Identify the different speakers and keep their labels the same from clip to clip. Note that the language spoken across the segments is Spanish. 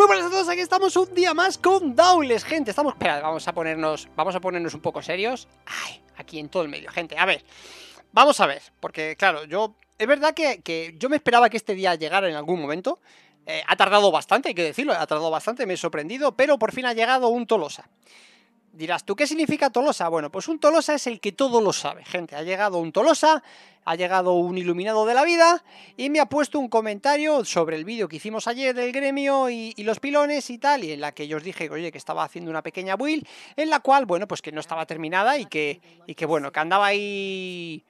Speaker 1: Muy buenas a todos, aquí estamos un día más con Daules, gente. Estamos. Espera, vamos a ponernos. Vamos a ponernos un poco serios. Ay, aquí en todo el medio, gente. A ver. Vamos a ver. Porque, claro, yo. Es verdad que, yo me esperaba que este día llegara en algún momento. Eh, ha tardado bastante, hay que decirlo, ha tardado bastante, me he sorprendido, pero por fin ha llegado un Tolosa. Dirás, ¿tú qué significa Tolosa? Bueno, pues un Tolosa es el que todo lo sabe, gente. Ha llegado un Tolosa, ha llegado un iluminado de la vida y me ha puesto un comentario sobre el vídeo que hicimos ayer del gremio y, los pilones y tal, y en la que yo os dije, oye, que estaba haciendo una pequeña build, en la cual, bueno, pues que no estaba terminada y que, y que bueno, que andaba ahí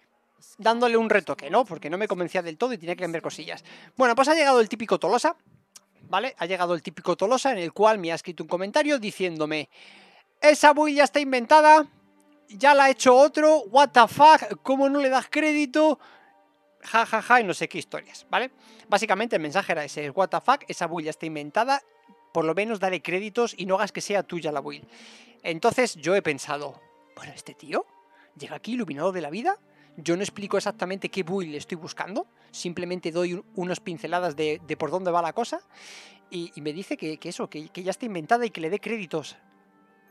Speaker 1: dándole un retoque, ¿no? Porque no me convencía del todo y tenía que cambiar cosillas. Bueno, pues ha llegado el típico Tolosa, ¿vale? Ha llegado el típico Tolosa en el cual me ha escrito un comentario diciéndome... Esa build ya está inventada. Ya la ha hecho otro. What the fuck. ¿Cómo no le das crédito? Ja, ja, ja, y no sé qué historias, ¿vale? Básicamente el mensaje era ese, what the fuck, esa build ya está inventada, por lo menos dale créditos y no hagas que sea tuya la build. Entonces yo he pensado, bueno, este tío llega aquí iluminado de la vida, yo no explico exactamente qué build estoy buscando, simplemente doy unas pinceladas de, por dónde va la cosa y, me dice que, eso, que, que, ya está inventada y que le dé créditos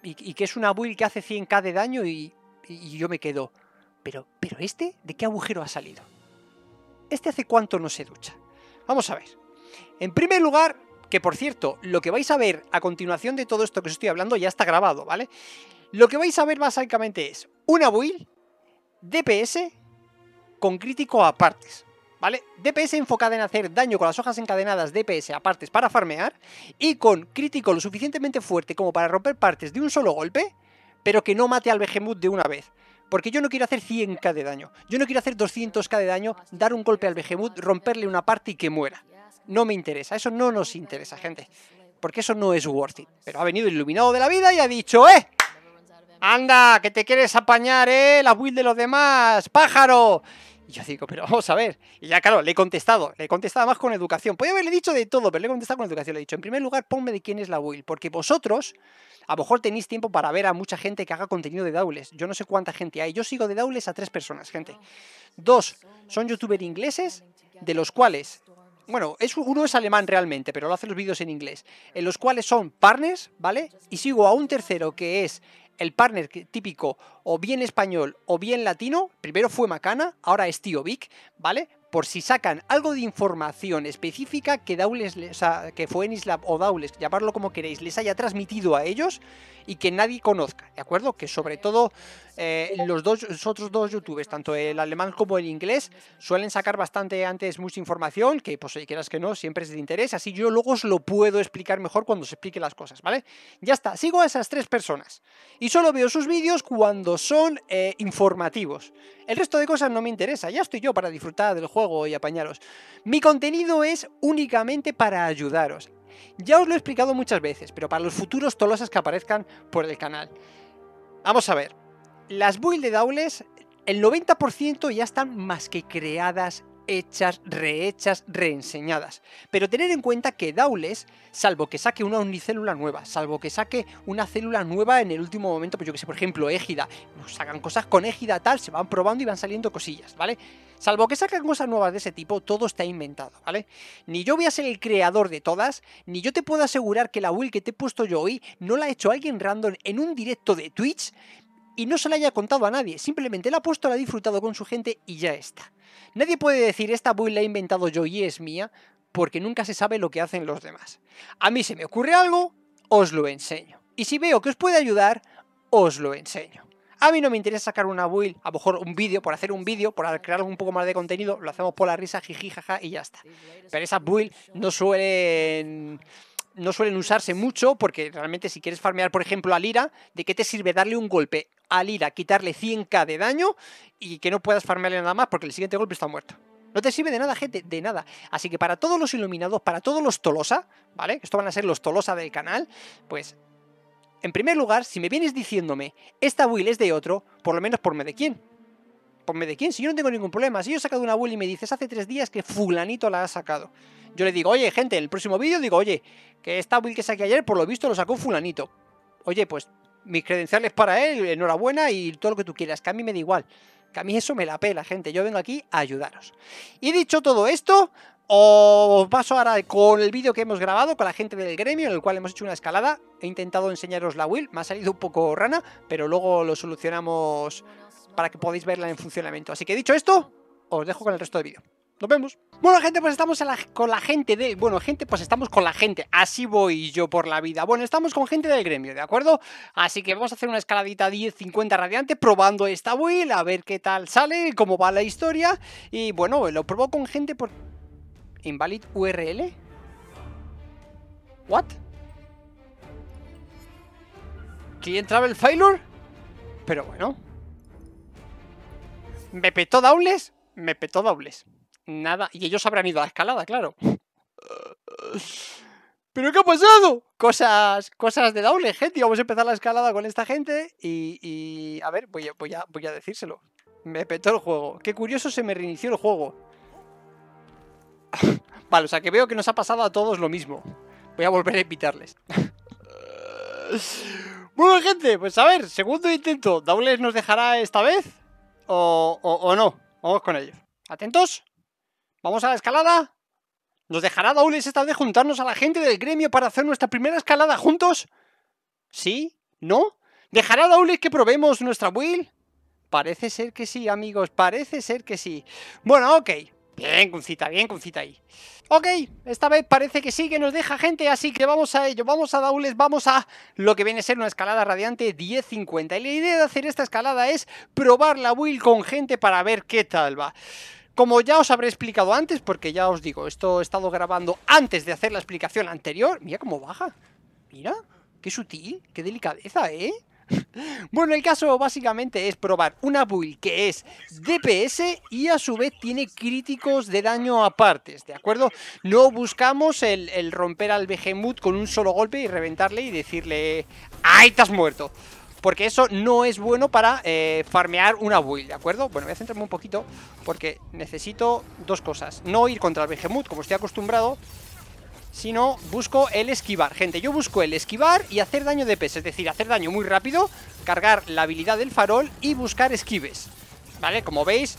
Speaker 1: y, que es una build que hace 100k de daño y, yo me quedo, pero, pero este, ¿de qué agujero ha salido? Este hace cuánto no se ducha. Vamos a ver. En primer lugar, que por cierto, lo que vais a ver a continuación de todo esto que os estoy hablando ya está grabado, ¿vale? Lo que vais a ver básicamente es una build, DPS, con crítico a partes. ¿vale? DPS enfocada en hacer daño con las hojas encadenadas DPS a partes para farmear y con crítico lo suficientemente fuerte como para romper partes de un solo golpe, pero que no mate al Behemoth de una vez. Porque yo no quiero hacer 100k de daño, yo no quiero hacer 200k de daño, dar un golpe al Behemoth, romperle una parte y que muera. No me interesa, eso no nos interesa, gente. Porque eso no es worth it. Pero ha venido iluminado de la vida y ha dicho, ¡eh! ¡Anda, que te quieres apañar, eh! La build de los demás, pájaro. Y yo digo, pero vamos a ver. Y ya, claro, le he contestado. Le he contestado más con educación. Podría haberle dicho de todo, pero le he contestado con educación. Le he dicho, en primer lugar, ponme de quién es la Will. Porque vosotros, a lo mejor tenéis tiempo para ver a mucha gente que haga contenido de Daules. Yo no sé cuánta gente hay. Yo sigo de Daules a tres personas, gente. Dos, son youtubers ingleses, de los cuales bueno, es, uno es alemán realmente, pero lo hace los vídeos en inglés, en los cuales son partners, ¿vale? Y sigo a un tercero que es el partner típico o bien español o bien latino, primero fue Macana, ahora es Tío Vic, ¿vale? por si sacan algo de información específica que Daules, o que fue en Isla o Daules, llamarlo como queréis, les haya transmitido a ellos y que nadie conozca, ¿de acuerdo? Que sobre todo eh, los, dos, otros dos youtubers, tanto el alemán como el inglés, suelen sacar bastante antes mucha información, que pues si quieras que no, siempre es de interés, así yo luego os lo puedo explicar mejor cuando se explique las cosas, ¿vale? Ya está, sigo a esas tres personas y solo veo sus vídeos cuando son eh, informativos. El resto de cosas no me interesa, ya estoy yo para disfrutar del juego y apañaros. Mi contenido es únicamente para ayudaros. Ya os lo he explicado muchas veces, pero para los futuros tolosas que aparezcan por el canal. Vamos a ver. Las build de Daules, el 90% ya están más que creadas hechas, rehechas, reenseñadas. Pero tener en cuenta que Daules, salvo que saque una unicélula nueva, salvo que saque una célula nueva en el último momento, pues yo que sé, por ejemplo, égida, pues sacan cosas con égida tal, se van probando y van saliendo cosillas, ¿vale? Salvo que sacan cosas nuevas de ese tipo, todo está inventado, ¿vale? Ni yo voy a ser el creador de todas, ni yo te puedo asegurar que la will que te he puesto yo hoy no la ha hecho alguien random en un directo de Twitch y no se la haya contado a nadie, simplemente la ha puesto, la ha disfrutado con su gente y ya está. Nadie puede decir esta build la he inventado yo y es mía, porque nunca se sabe lo que hacen los demás. A mí se me ocurre algo, os lo enseño. Y si veo que os puede ayudar, os lo enseño. A mí no me interesa sacar una build, a lo mejor un vídeo, por hacer un vídeo, por crear un poco más de contenido, lo hacemos por la risa, jiji, jaja y ya está. Pero esas builds no suelen no suelen usarse mucho porque realmente si quieres farmear, por ejemplo, a Lira, ¿de qué te sirve darle un golpe al a quitarle 100k de daño y que no puedas farmearle nada más porque el siguiente golpe está muerto. No te sirve de nada, gente, de nada. Así que para todos los iluminados, para todos los Tolosa, ¿vale? esto van a ser los Tolosa del canal, pues... En primer lugar, si me vienes diciéndome, esta build es de otro, por lo menos me de quién. me de quién, si yo no tengo ningún problema. Si yo he sacado una build y me dices hace tres días que fulanito la ha sacado. Yo le digo, oye, gente, el próximo vídeo digo, oye, que esta build que saqué ayer, por lo visto, lo sacó fulanito. Oye, pues mis credenciales para él, enhorabuena y todo lo que tú quieras, que a mí me da igual. Que a mí eso me la pela, gente. Yo vengo aquí a ayudaros. Y dicho todo esto, os paso ahora con el vídeo que hemos grabado con la gente del gremio, en el cual hemos hecho una escalada. He intentado enseñaros la will, me ha salido un poco rana, pero luego lo solucionamos para que podáis verla en funcionamiento. Así que dicho esto, os dejo con el resto del vídeo. Nos vemos. Bueno, gente, pues estamos con la gente de... Bueno, gente, pues estamos con la gente. Así voy yo por la vida. Bueno, estamos con gente del gremio, ¿de acuerdo? Así que vamos a hacer una escaladita 10-50 radiante probando esta build, a ver qué tal sale, cómo va la historia. Y bueno, lo probó con gente por... Invalid URL. What? entraba el Failure. Pero bueno. Me petó dobles. Me petó dobles nada. Y ellos habrán ido a la escalada, claro. ¿Pero qué ha pasado? Cosas, cosas de doble, gente. Vamos a empezar la escalada con esta gente y, y a ver, voy a, voy, a, voy a decírselo. Me petó el juego. Qué curioso se me reinició el juego. vale, o sea que veo que nos ha pasado a todos lo mismo. Voy a volver a invitarles. bueno, gente, pues a ver, segundo intento. ¿Doubles nos dejará esta vez? ¿O, o, o no? Vamos con ellos ¿Atentos? ¿Vamos a la escalada? ¿Nos dejará Daules esta vez juntarnos a la gente del gremio para hacer nuestra primera escalada juntos? ¿Sí? ¿No? ¿Dejará Daules que probemos nuestra build? Parece ser que sí, amigos, parece ser que sí. Bueno, ok. Bien, concita, bien, concita ahí. Ok, esta vez parece que sí, que nos deja gente, así que vamos a ello, vamos a Daules, vamos a lo que viene a ser una escalada radiante 10.50. Y la idea de hacer esta escalada es probar la build con gente para ver qué tal va. Como ya os habré explicado antes, porque ya os digo, esto he estado grabando antes de hacer la explicación anterior. Mira cómo baja. Mira, qué sutil, qué delicadeza, ¿eh? Bueno, el caso básicamente es probar una build que es DPS y a su vez tiene críticos de daño apartes, ¿de acuerdo? No buscamos el, el romper al Behemoth con un solo golpe y reventarle y decirle ¡Ay, te has muerto! porque eso no es bueno para eh, farmear una build, ¿de acuerdo? Bueno, voy a centrarme un poquito porque necesito dos cosas. No ir contra el Behemoth, como estoy acostumbrado, sino busco el esquivar. Gente, yo busco el esquivar y hacer daño de peso, es decir, hacer daño muy rápido, cargar la habilidad del farol y buscar esquives. ¿Vale? Como veis,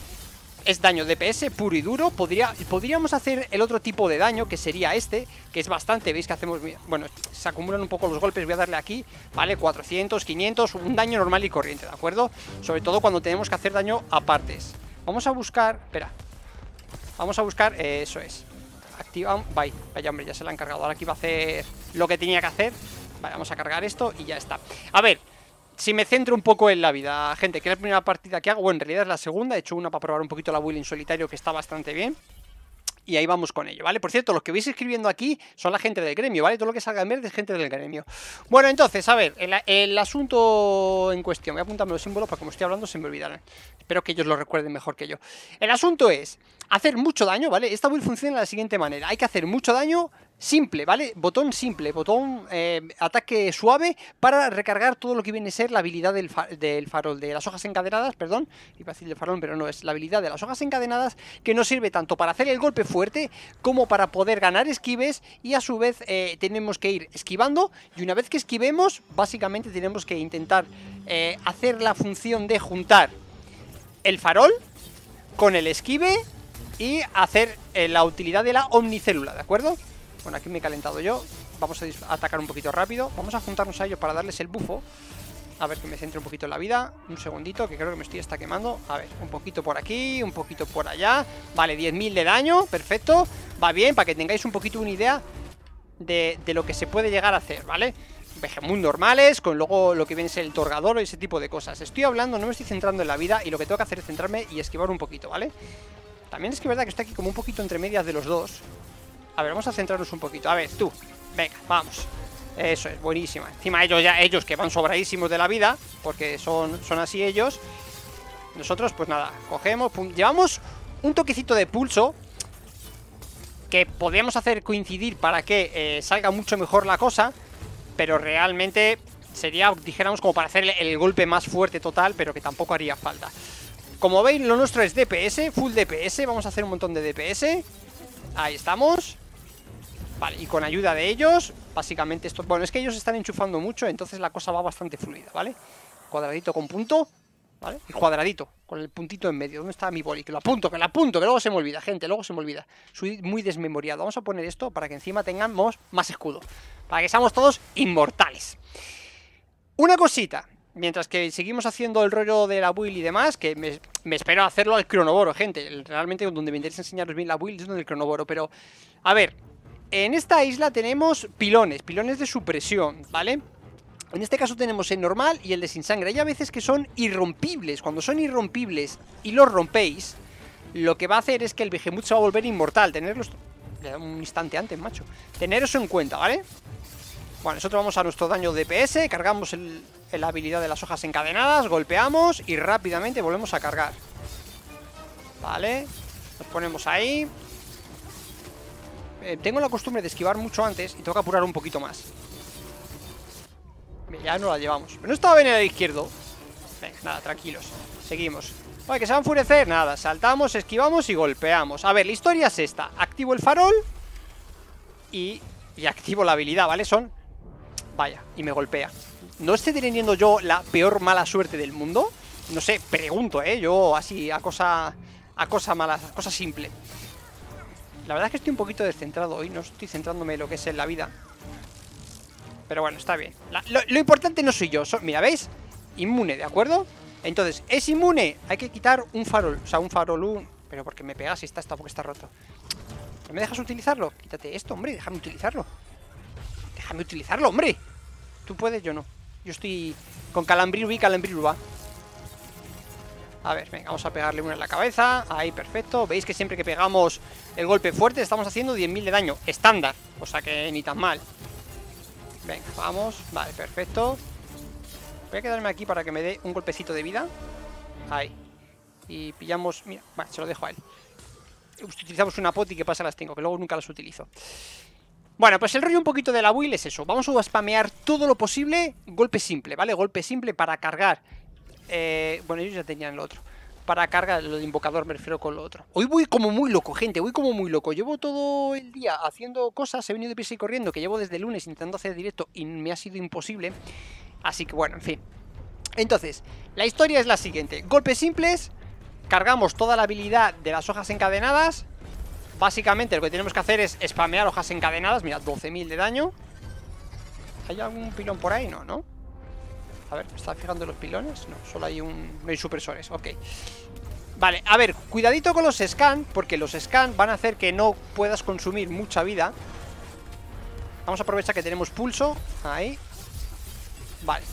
Speaker 1: es daño DPS puro y duro. Podría, podríamos hacer el otro tipo de daño, que sería este, que es bastante. Veis que hacemos... Bueno, se acumulan un poco los golpes. Voy a darle aquí, ¿vale? 400, 500, un daño normal y corriente, ¿de acuerdo? Sobre todo cuando tenemos que hacer daño a partes. Vamos a buscar... Espera. Vamos a buscar... Eh, eso es. Activa, Vaya, vaya, hombre, ya se la han cargado. Ahora aquí va a hacer lo que tenía que hacer. Vale, vamos a cargar esto y ya está. A ver si me centro un poco en la vida, gente, que es la primera partida que hago, bueno, en realidad es la segunda, he hecho una para probar un poquito la build en solitario que está bastante bien. Y ahí vamos con ello, ¿vale? Por cierto, los que vais escribiendo aquí son la gente del gremio, ¿vale? Todo lo que salga en verde es gente del gremio. Bueno, entonces, a ver, el, asunto en cuestión. Voy a apuntarme los símbolos para como estoy hablando se me olvidarán. Espero que ellos lo recuerden mejor que yo. El asunto es hacer mucho daño, ¿vale? Esta build funciona de la siguiente manera. Hay que hacer mucho daño, simple, ¿vale? Botón simple, botón eh, ataque suave para recargar todo lo que viene a ser la habilidad del, farol, de las hojas encadenadas, perdón, iba a decir del farol, pero no, es la habilidad de las hojas encadenadas que nos sirve tanto para hacer el golpe fuerte como para poder ganar esquives y a su vez eh, tenemos que ir esquivando y una vez que esquivemos, básicamente tenemos que intentar eh, hacer la función de juntar el farol con el esquive y hacer la utilidad de la omnicélula, ¿de acuerdo? Bueno, aquí me he calentado yo. Vamos a atacar un poquito rápido. Vamos a juntarnos a ellos para darles el bufo. A ver que me centre un poquito en la vida. Un segundito, que creo que me estoy hasta quemando. A ver, un poquito por aquí, un poquito por allá. Vale, 10.000 de daño, perfecto. Va bien, para que tengáis un poquito una idea de, de lo que se puede llegar a hacer, ¿vale? muy normales, con luego lo que viene es el torgador o ese tipo de cosas. Estoy hablando, no me estoy centrando en la vida y lo que tengo que hacer es centrarme y esquivar un poquito, ¿vale? También es que es verdad que estoy aquí como un poquito entre medias de los dos. A ver, vamos a centrarnos un poquito. A ver, tú. Venga, vamos. Eso es, buenísima. Encima ellos ya, ellos que van sobradísimos de la vida, porque son, son así ellos. Nosotros, pues nada, cogemos, llevamos un toquecito de pulso que podríamos hacer coincidir para que eh, salga mucho mejor la cosa, pero realmente sería, dijéramos, como para hacerle el golpe más fuerte total, pero que tampoco haría falta. Como veis, lo nuestro es DPS, full DPS, vamos a hacer un montón de DPS. Ahí estamos. Vale, y con ayuda de ellos, básicamente esto... Bueno, es que ellos están enchufando mucho, entonces la cosa va bastante fluida, ¿vale? Cuadradito con punto, ¿vale? Y cuadradito, con el puntito en medio. ¿Dónde está mi boli? Que lo apunto, que lo apunto, que luego se me olvida, gente, luego se me olvida. Soy muy desmemoriado. Vamos a poner esto para que encima tengamos más escudo. Para que seamos todos inmortales. Una cosita, Mientras que seguimos haciendo el rollo de la build y demás, que me, me, espero hacerlo al cronoboro, gente. Realmente donde me interesa enseñaros bien la build es donde el cronoboro, pero... A ver, en esta isla tenemos pilones, pilones de supresión, ¿vale? En este caso tenemos el normal y el de sin sangre. Hay a veces que son irrompibles. Cuando son irrompibles y los rompéis, lo que va a hacer es que el Behemoth se va a volver inmortal. Tenerlos... Un instante antes, macho. Tener eso en cuenta, ¿vale? Bueno, nosotros vamos a nuestro daño DPS, cargamos la habilidad de las hojas encadenadas, golpeamos y rápidamente volvemos a cargar. Vale, nos ponemos ahí, eh, tengo la costumbre de esquivar mucho antes y tengo que apurar un poquito más. Ya no la llevamos. Pero no estaba bien a el izquierdo. nada, tranquilos. Seguimos. Vale, que se va a enfurecer. Nada, saltamos, esquivamos y golpeamos. A ver, la historia es esta. Activo el farol y, y activo la habilidad, ¿vale? Son... Vaya, y me golpea. ¿No estoy teniendo yo la peor mala suerte del mundo? No sé, pregunto, ¿eh? Yo así, a cosa... A cosa mala, a cosa simple. La verdad es que estoy un poquito descentrado hoy, no estoy centrándome en lo que es en la vida. Pero bueno, está bien. lo, importante no soy yo, mira, ¿veis? Inmune, ¿de acuerdo? Entonces, es inmune. Hay que quitar un farol, o sea, un farol, Pero porque me pegas y está, está porque está roto. ¿No me dejas utilizarlo? Quítate esto, hombre, déjame utilizarlo. Déjame utilizarlo, hombre. Tú puedes, yo no. Yo estoy con calambriru y calambriru va. A ver, venga, vamos a pegarle una en la cabeza. Ahí, perfecto. Veis que siempre que pegamos el golpe fuerte estamos haciendo 10.000 de daño. Estándar. O sea que ni tan mal. Venga, vamos. Vale, perfecto. Voy a quedarme aquí para que me dé un golpecito de vida. Ahí. Y pillamos... Mira, vale, se lo dejo a él. Utilizamos una poti que pasa las tengo, que luego nunca las utilizo. Bueno, pues el rollo un poquito de la build es eso. Vamos a spamear todo lo posible, golpe simple, ¿vale? Golpe simple para cargar eh, bueno, ellos ya tenían el otro. Para carga, lo de invocador me refiero con lo otro. Hoy voy como muy loco, gente, voy como muy loco. Llevo todo el día haciendo cosas, he venido de piso y corriendo, que llevo desde lunes intentando hacer directo y me ha sido imposible. Así que bueno, en fin. Entonces, la historia es la siguiente. Golpes simples, cargamos toda la habilidad de las hojas encadenadas. Básicamente lo que tenemos que hacer es spamear hojas encadenadas. Mira, 12.000 de daño. ¿Hay algún pilón por ahí? No, ¿no? A ver, ¿me está fijando los pilones? No, solo hay un... No hay supresores, ok Vale, a ver, cuidadito con los scans Porque los scans van a hacer que no puedas consumir mucha vida Vamos a aprovechar que tenemos pulso Ahí Vale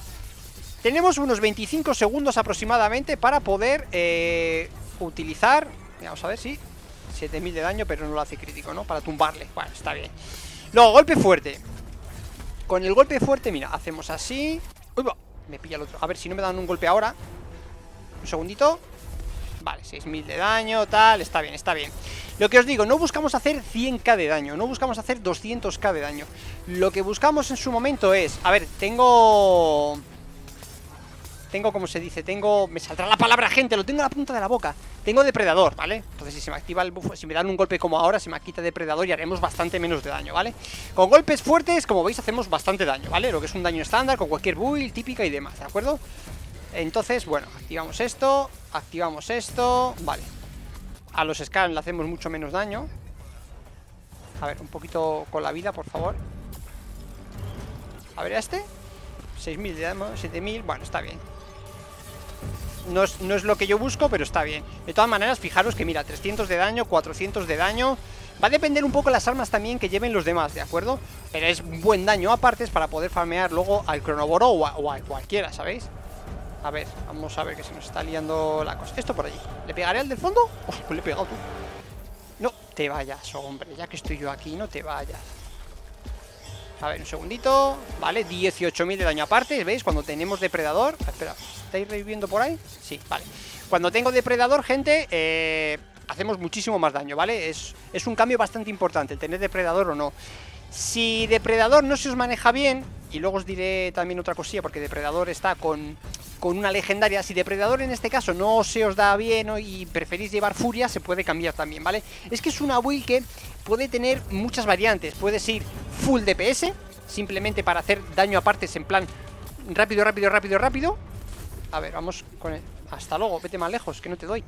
Speaker 1: Tenemos unos 25 segundos aproximadamente para poder eh, utilizar Vamos a ver si 7000 de daño, pero no lo hace crítico, ¿no? Para tumbarle, bueno, está bien Luego, golpe fuerte Con el golpe fuerte, mira, hacemos así Uy, va. Me pilla el otro. A ver si no me dan un golpe ahora. Un segundito. Vale, 6.000 de daño, tal. Está bien, está bien. Lo que os digo, no buscamos hacer 100k de daño, no buscamos hacer 200k de daño. Lo que buscamos en su momento es... A ver, tengo... Tengo, como se dice, tengo... Me saldrá la palabra gente, lo tengo a la punta de la boca Tengo depredador, ¿vale? Entonces si se me activa el buff, si me dan un golpe como ahora Se me quita depredador y haremos bastante menos de daño, ¿vale? Con golpes fuertes, como veis, hacemos bastante daño, ¿vale? Lo que es un daño estándar, con cualquier build, típica y demás, ¿de acuerdo? Entonces, bueno, activamos esto Activamos esto, vale A los Scans le hacemos mucho menos daño A ver, un poquito con la vida, por favor A ver, este? 6.000 de daño, 7.000, bueno, está bien no es, lo que yo busco, pero está bien. De todas maneras, fijaros que mira, 300 de daño, 400 de daño... Va a depender un poco las armas también que lleven los demás, ¿de acuerdo? Pero es buen daño aparte para poder farmear luego al cronoboro o a, cualquiera, ¿sabéis? A ver, vamos a ver que se nos está liando la cosa. Esto por allí. ¿Le pegaré al del fondo? Oh, pues le he pegado tú. No te vayas, hombre. Ya que estoy yo aquí, no te vayas. A ver, un segundito. Vale, 18.000 de daño aparte. ¿Veis? Cuando tenemos depredador... Ah, espera, ¿estáis reviviendo por ahí? Sí, vale. Cuando tengo depredador, gente, eh, hacemos muchísimo más daño, ¿vale? Es, es un cambio bastante importante, tener depredador o no. Si depredador no se os maneja bien, y luego os diré también otra cosilla, porque Depredador está con, una legendaria. Si Depredador en este caso no se os da bien y preferís llevar Furia, se puede cambiar también, ¿vale? Es que es una build que puede tener muchas variantes. Puedes ir full DPS, simplemente para hacer daño a partes en plan rápido, rápido, rápido, rápido. A ver, vamos con el... Hasta luego, vete más lejos, que no te doy.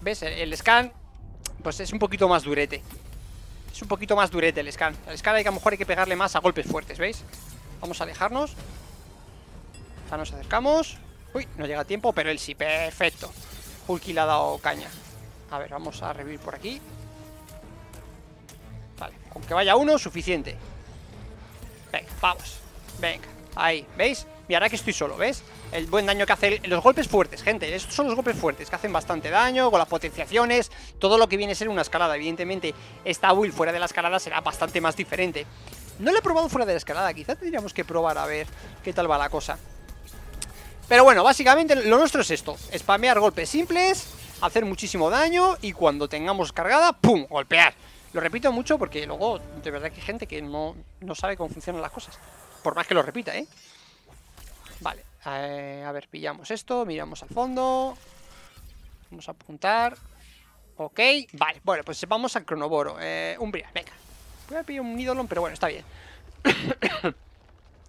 Speaker 1: ¿Ves? el scan, pues es un poquito más durete un poquito más durete el scan. el scan hay que a lo mejor hay que pegarle más a golpes fuertes, ¿veis? Vamos a alejarnos. Ya nos acercamos. Uy, no llega tiempo, pero él sí, perfecto. Hulky le ha dado caña. A ver, vamos a revivir por aquí. Vale, con que vaya uno, suficiente. Venga, vamos. Venga, ahí, ¿veis? Mira, ahora que estoy solo, ¿ves? el buen daño que hace los golpes fuertes, gente. Estos son los golpes fuertes que hacen bastante daño, con las potenciaciones, todo lo que viene a ser una escalada. Evidentemente, esta build fuera de la escalada será bastante más diferente. No la he probado fuera de la escalada, quizás tendríamos que probar a ver qué tal va la cosa. Pero bueno, básicamente lo nuestro es esto, spamear golpes simples, hacer muchísimo daño y cuando tengamos cargada, ¡pum!, golpear. Lo repito mucho porque luego de verdad que hay gente que no, no sabe cómo funcionan las cosas, por más que lo repita, ¿eh? Vale, eh, a ver, pillamos esto, miramos al fondo. Vamos a apuntar. Ok, vale. Bueno, pues vamos al Cronoboro. Eh, Umbria, venga. Voy a pillar un idolón, pero bueno, está bien.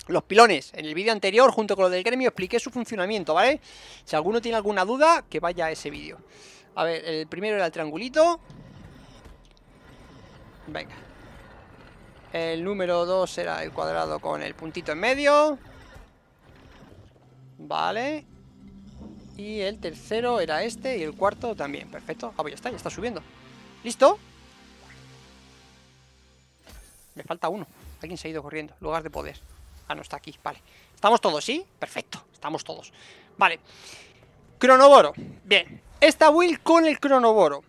Speaker 1: Los pilones. En el vídeo anterior, junto con lo del gremio, expliqué su funcionamiento, ¿vale? Si alguno tiene alguna duda, que vaya a ese vídeo. A ver, el primero era el triangulito. Venga. El número 2 era el cuadrado con el puntito en medio. Vale. Y el tercero era este y el cuarto también. Perfecto. Ah, pues ya está, ya está subiendo. ¿Listo? Me falta uno. Alguien se ha ido corriendo. Lugar de poder. Ah, no, está aquí. Vale. ¿Estamos todos, sí? Perfecto. Estamos todos. Vale. Cronoboro. Bien. Esta will con el cronoboro.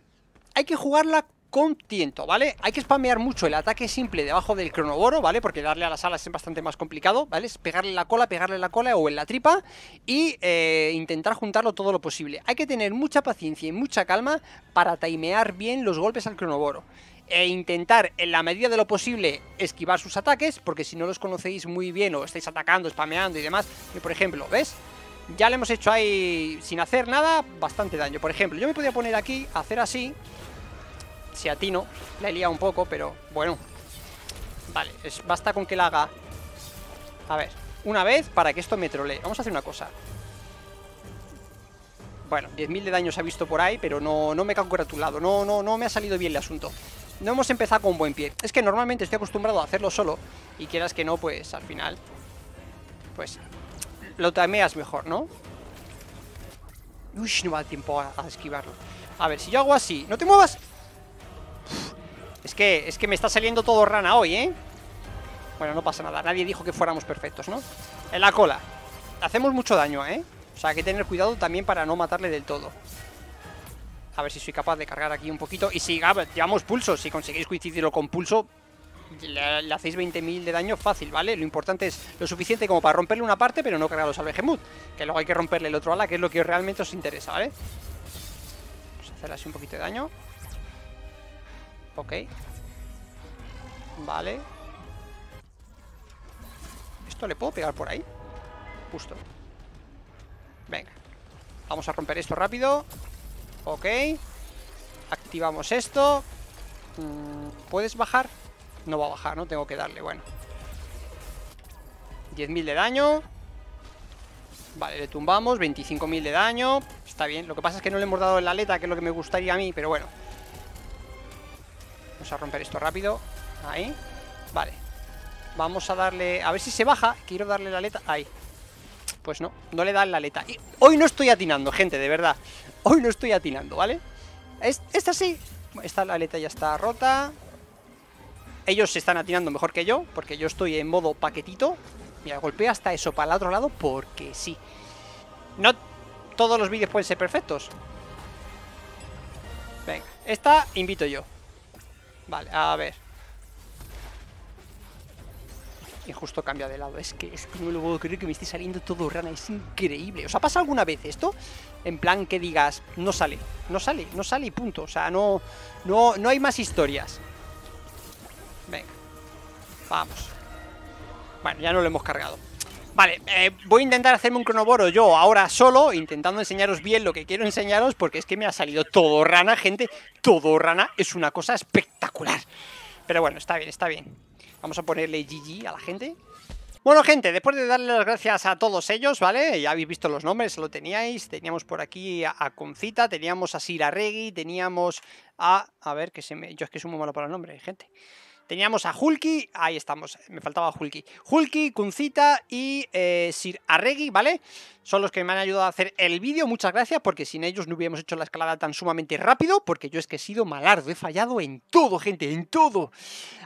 Speaker 1: Hay que jugarla con tiento, ¿vale? Hay que spamear mucho el ataque simple debajo del cronoboro, ¿vale? Porque darle a las alas es bastante más complicado, ¿vale? Es pegarle la cola, pegarle la cola o en la tripa y eh, intentar juntarlo todo lo posible. Hay que tener mucha paciencia y mucha calma para timear bien los golpes al cronoboro e intentar en la medida de lo posible esquivar sus ataques, porque si no los conocéis muy bien o estáis atacando, spameando y demás, y por ejemplo, ¿ves? Ya le hemos hecho ahí, sin hacer nada, bastante daño. Por ejemplo, yo me podía poner aquí, hacer así, si atino, la he liado un poco, pero bueno. Vale, basta con que la haga. A ver, una vez para que esto me trolee. Vamos a hacer una cosa. Bueno, 10.000 de daños ha visto por ahí, pero no, no me tu lado. No, no, no me ha salido bien el asunto. No hemos empezado con buen pie. Es que normalmente estoy acostumbrado a hacerlo solo. Y quieras que no, pues al final... Pues lo tameas mejor, ¿no? Uy, no va el tiempo a, a esquivarlo. A ver, si yo hago así... ¡No te muevas! Es que, es que me está saliendo todo rana hoy, ¿eh? Bueno, no pasa nada. Nadie dijo que fuéramos perfectos, ¿no? En la cola. Hacemos mucho daño, ¿eh? O sea, hay que tener cuidado también para no matarle del todo. A ver si soy capaz de cargar aquí un poquito. Y si llevamos pulso, si conseguís coincidirlo con pulso, le, hacéis 20.000 de daño fácil, ¿vale? Lo importante es lo suficiente como para romperle una parte, pero no cargaros al Behemoth. Que luego hay que romperle el otro ala, que es lo que realmente os interesa, ¿vale? Vamos a hacer así un poquito de daño. Ok. Vale. ¿Esto le puedo pegar por ahí? Justo. Venga. Vamos a romper esto rápido. Ok. Activamos esto. Mm, ¿Puedes bajar? No va a bajar, no tengo que darle, bueno 10.000 de daño Vale, le tumbamos 25.000 de daño Está bien, lo que pasa es que no le hemos dado en la aleta Que es lo que me gustaría a mí, pero bueno a romper esto rápido. Ahí. Vale. Vamos a darle... A ver si se baja. Quiero darle la aleta. Ahí. Pues no, no le dan la aleta. hoy no estoy atinando, gente, de verdad. Hoy no estoy atinando, ¿vale? esta sí. Esta la aleta ya está rota. Ellos se están atinando mejor que yo, porque yo estoy en modo paquetito. Mira, golpea hasta eso para el otro lado porque sí. No todos los vídeos pueden ser perfectos. Venga, esta invito yo. Vale, a ver. Y justo cambia de lado. Es que, es que no lo puedo creer que me esté saliendo todo rana. Es increíble. o ha pasado alguna vez esto? En plan que digas, no sale, no sale, no sale y punto. O sea, no, no, no hay más historias. Venga. Vamos. Bueno, ya no lo hemos cargado. Vale, eh, voy a intentar hacerme un cronoboro yo ahora solo, intentando enseñaros bien lo que quiero enseñaros, porque es que me ha salido todo rana, gente. Todo rana es una cosa espectacular. Pero bueno, está bien, está bien. Vamos a ponerle GG a la gente. Bueno, gente, después de darle las gracias a todos ellos, ¿vale? Ya habéis visto los nombres, lo teníais. Teníamos por aquí a, Concita, teníamos a Sira reggie, teníamos a... A ver, que se me... Yo es que soy muy malo para los nombres, gente. Teníamos a Hulky, ahí estamos, me faltaba Hulky. Hulky, Cuncita y eh, Sir Arregui, ¿vale? Son los que me han ayudado a hacer el vídeo, muchas gracias, porque sin ellos no hubiéramos hecho la escalada tan sumamente rápido, porque yo es que he sido malardo, he fallado en todo, gente, en todo.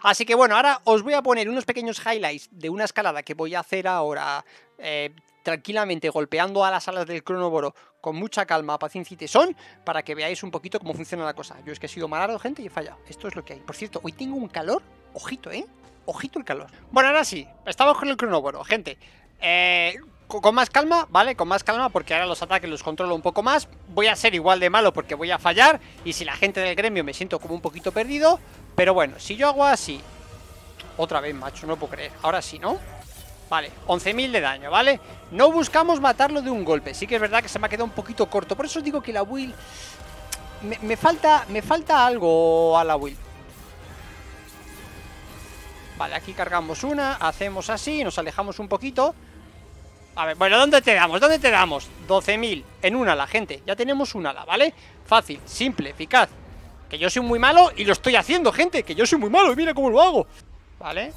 Speaker 1: Así que bueno, ahora os voy a poner unos pequeños highlights de una escalada que voy a hacer ahora... Eh, tranquilamente golpeando a las alas del cronoboro con mucha calma, paciencia y tesón para que veáis un poquito cómo funciona la cosa. Yo es que he sido malardo, gente, y he fallado. Esto es lo que hay. Por cierto, hoy tengo un calor. Ojito, ¿eh? Ojito el calor. Bueno, ahora sí. Estamos con el cronóboro, gente. Eh, con más calma, ¿vale? Con más calma porque ahora los ataques los controlo un poco más. Voy a ser igual de malo porque voy a fallar. Y si la gente del gremio me siento como un poquito perdido. Pero bueno, si yo hago así... Otra vez, macho, no puedo creer. Ahora sí, ¿no? Vale, 11.000 de daño, ¿vale? No buscamos matarlo de un golpe. Sí que es verdad que se me ha quedado un poquito corto. Por eso os digo que la Will... Me, falta, me falta algo a la Will. Vale, aquí cargamos una, hacemos así, nos alejamos un poquito. A ver, bueno, ¿dónde te damos? ¿Dónde te damos? 12.000 en una la gente. Ya tenemos un ala, ¿vale? Fácil, simple, eficaz. Que yo soy muy malo y lo estoy haciendo, gente. Que yo soy muy malo y mira cómo lo hago. Vale,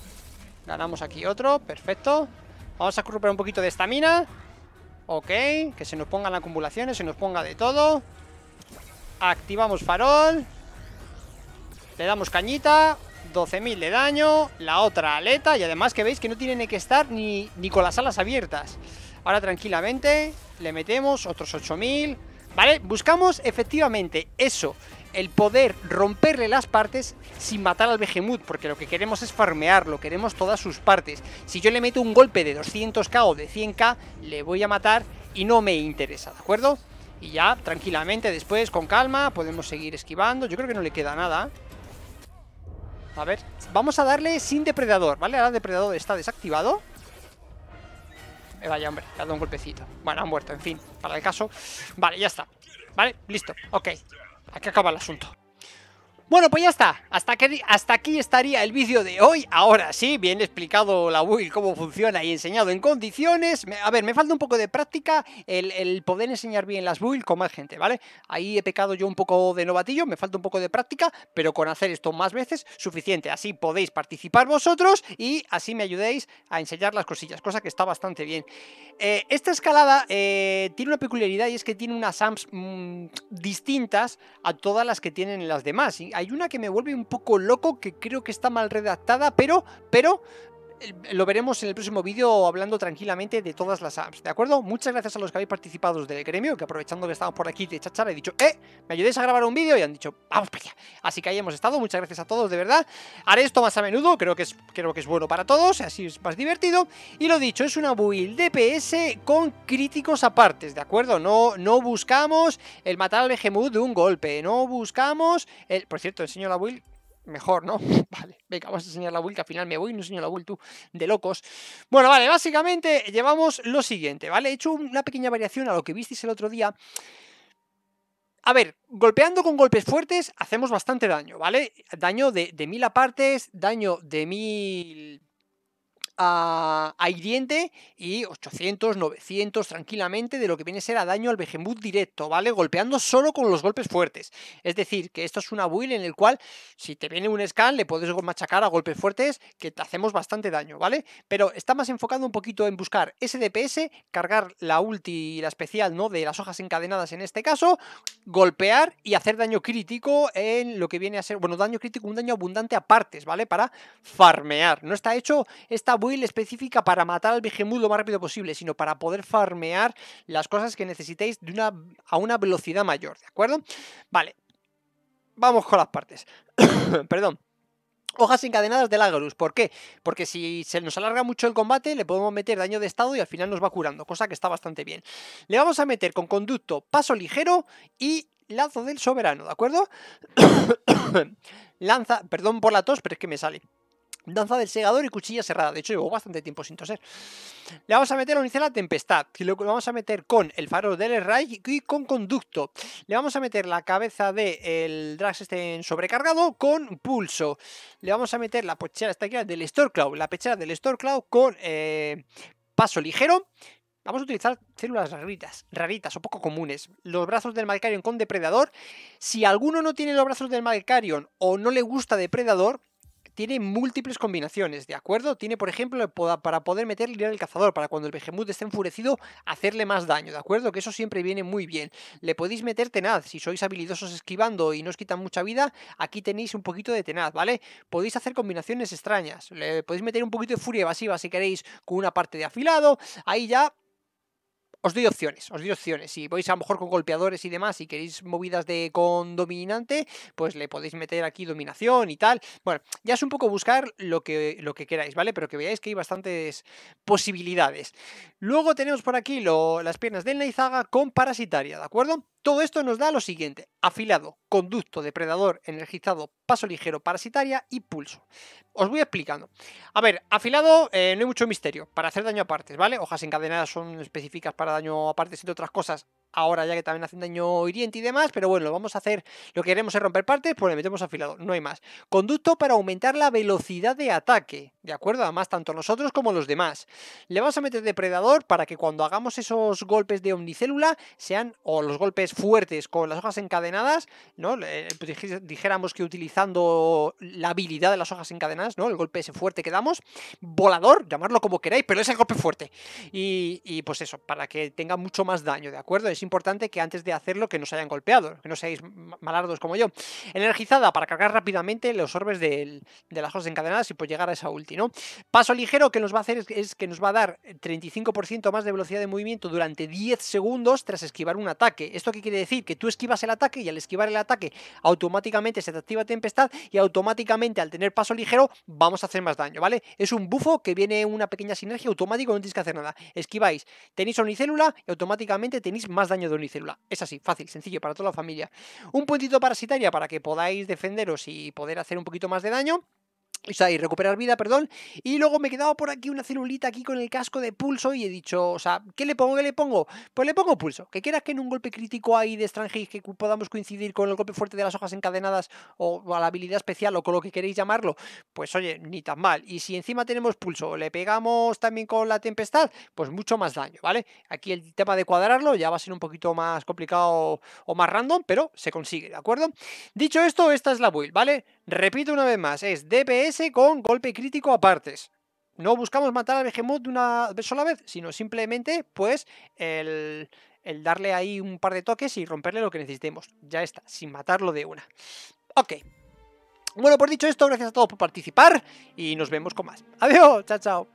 Speaker 1: Ganamos aquí otro, perfecto. Vamos a recuperar un poquito de esta mina Ok, que se nos pongan acumulaciones, se nos ponga de todo. Activamos farol. Le damos cañita. 12.000 de daño. La otra aleta. Y además que veis que no tiene que estar ni, ni con las alas abiertas. Ahora tranquilamente le metemos otros 8.000. ¿Vale? Buscamos efectivamente eso el poder romperle las partes sin matar al Behemoth, porque lo que queremos es farmearlo, queremos todas sus partes. Si yo le meto un golpe de 200k o de 100k, le voy a matar y no me interesa, ¿de acuerdo? Y ya, tranquilamente, después, con calma, podemos seguir esquivando. Yo creo que no le queda nada. A ver, vamos a darle sin depredador, ¿vale? Ahora el depredador está desactivado. Eh, vaya, hombre, le ha dado un golpecito. Bueno, ha muerto, en fin, para el caso. Vale, ya está. Vale, listo, ok. Aquí acaba el asunto. Bueno, pues ya está. Hasta, aquí estaría el vídeo de hoy. Ahora sí, bien explicado la build, cómo funciona y enseñado en condiciones. A ver, me falta un poco de práctica el, poder enseñar bien las Build con más gente, ¿vale? Ahí he pecado yo un poco de novatillo, me falta un poco de práctica, pero con hacer esto más veces, suficiente. Así podéis participar vosotros y así me ayudéis a enseñar las cosillas, cosa que está bastante bien. Eh, esta escalada eh, tiene una peculiaridad y es que tiene unas AMPs mm, distintas a todas las que tienen las demás hay una que me vuelve un poco loco, que creo que está mal redactada, pero, pero lo veremos en el próximo vídeo hablando tranquilamente de todas las apps, ¿de acuerdo? Muchas gracias a los que habéis participado del gremio, que aprovechando que estamos por aquí de chachar, he dicho, eh, ¿me ayudéis a grabar un vídeo? Y han dicho, vamos para Así que ahí hemos estado, muchas gracias a todos, de verdad. Haré esto más a menudo, creo que es, creo que es bueno para todos, así es más divertido. Y lo dicho, es una build DPS con críticos apartes, ¿de acuerdo? No, no buscamos el matar al Behemoth de un golpe, no buscamos... El... Por cierto, enseño la build mejor, ¿no? Vale, venga, vamos a enseñar la build, al final me voy y no enseño la build, tú, de locos. Bueno, vale, básicamente llevamos lo siguiente, ¿vale? He hecho una pequeña variación a lo que visteis el otro día. A ver, golpeando con golpes fuertes hacemos bastante daño, ¿vale? Daño de, de mil apartes, daño de mil a, hiriente y 800, 900 tranquilamente de lo que viene a ser a daño al Behemoth directo, ¿vale? Golpeando solo con los golpes fuertes. Es decir, que esto es una build en el cual si te viene un scan le puedes machacar a golpes fuertes que te hacemos bastante daño, ¿vale? Pero está más enfocado un poquito en buscar ese DPS cargar la ulti y la especial, ¿no? De las hojas encadenadas en este caso, golpear y hacer daño crítico en lo que viene a ser, bueno, daño crítico, un daño abundante a partes, ¿vale? Para farmear. No está hecho esta build específica para matar al Behemoth lo más rápido posible, sino para poder farmear las cosas que necesitéis de una, a una velocidad mayor, ¿de acuerdo? Vale, vamos con las partes. Perdón. Hojas encadenadas del Agarus. ¿Por qué? Porque si se nos alarga mucho el combate, le podemos meter daño de estado y al final nos va curando, cosa que está bastante bien. Le vamos a meter con conducto, paso ligero y lazo del soberano, ¿de acuerdo? Lanza, perdón por la tos, pero es que me sale. Danza del segador y cuchilla cerrada. De hecho, llevo bastante tiempo sin toser. Le vamos a meter la unicela Tempestad. Que lo vamos a meter con el faro del Ray y con Conducto. Le vamos a meter la cabeza del de Drax este sobrecargado con Pulso. Le vamos a meter la pechera esta aquí, del Stormcloud. La pechera del con eh, Paso Ligero. Vamos a utilizar células raritas, raritas o poco comunes. Los brazos del Malcarion con Depredador. Si alguno no tiene los brazos del Malcarion o no le gusta Depredador, tiene múltiples combinaciones, ¿de acuerdo? Tiene, por ejemplo, para poder meter en el Cazador, para cuando el Behemoth esté enfurecido, hacerle más daño, ¿de acuerdo? Que eso siempre viene muy bien. Le podéis meter Tenaz, si sois habilidosos esquivando y no os quitan mucha vida, aquí tenéis un poquito de Tenaz, ¿vale? Podéis hacer combinaciones extrañas, le podéis meter un poquito de Furia Evasiva si queréis, con una parte de afilado, ahí ya os doy opciones, os doy opciones. Si vais a lo mejor con golpeadores y demás y queréis movidas de con dominante, pues le podéis meter aquí dominación y tal. Bueno, ya es un poco buscar lo que, lo que queráis, ¿vale? Pero que veáis que hay bastantes posibilidades. Luego tenemos por aquí las piernas de Neizaga con parasitaria, ¿de acuerdo? Todo esto nos da lo siguiente, afilado, conducto, depredador, energizado, paso ligero, parasitaria y pulso. Os voy explicando. A ver, afilado eh, no hay mucho misterio, para hacer daño a partes, ¿vale? Hojas encadenadas son específicas para daño a partes y otras cosas, ahora ya que también hacen daño hiriente y demás, pero bueno, lo vamos a hacer, lo que queremos es romper partes, pues le metemos afilado, no hay más. Conducto para aumentar la velocidad de ataque, ¿de acuerdo? Además, tanto nosotros como los demás. Le vamos a meter depredador para que cuando hagamos esos golpes de omnicélula sean, o los golpes fuertes con las hojas encadenadas, ¿no? Dijéramos que utilizando la habilidad de las hojas encadenadas, ¿no? El golpe ese fuerte que damos, volador, llamarlo como queráis, pero es el golpe fuerte. Y, pues eso, para que tenga mucho más daño, ¿de acuerdo? importante que antes de hacerlo que nos hayan golpeado, que no seáis malardos como yo. Energizada para cargar rápidamente los orbes de las cosas encadenadas y pues llegar a esa ulti, ¿no? Paso ligero que nos va a hacer es, que nos va a dar 35% más de velocidad de movimiento durante 10 segundos tras esquivar un ataque. ¿Esto qué quiere decir? Que tú esquivas el ataque y al esquivar el ataque automáticamente se te activa tempestad y automáticamente al tener paso ligero vamos a hacer más daño, ¿vale? Es un bufo que viene una pequeña sinergia automático, no tienes que hacer nada. Esquiváis, tenéis unicélula y automáticamente tenéis más daño de unicélula. Es así, fácil, sencillo para toda la familia. Un puntito parasitaria para que podáis defenderos y poder hacer un poquito más de daño. O sea, y recuperar vida, perdón. Y luego me he quedado por aquí una celulita aquí con el casco de pulso y he dicho, o sea, ¿qué le pongo? ¿Qué le pongo? Pues le pongo pulso. Que quieras que en un golpe crítico ahí de Strange que podamos coincidir con el golpe fuerte de las hojas encadenadas o a la habilidad especial o con lo que queréis llamarlo, pues oye, ni tan mal. Y si encima tenemos pulso, le pegamos también con la tempestad, pues mucho más daño, ¿vale? Aquí el tema de cuadrarlo ya va a ser un poquito más complicado o más random, pero se consigue, ¿de acuerdo? Dicho esto, esta es la build, ¿vale? Repito una vez más, es DPS con golpe crítico a partes. No buscamos matar al Behemoth de una sola vez, sino simplemente, pues, el, el darle ahí un par de toques y romperle lo que necesitemos. Ya está, sin matarlo de una. Ok. Bueno, por pues dicho esto, gracias a todos por participar y nos vemos con más. Adiós, chao, chao.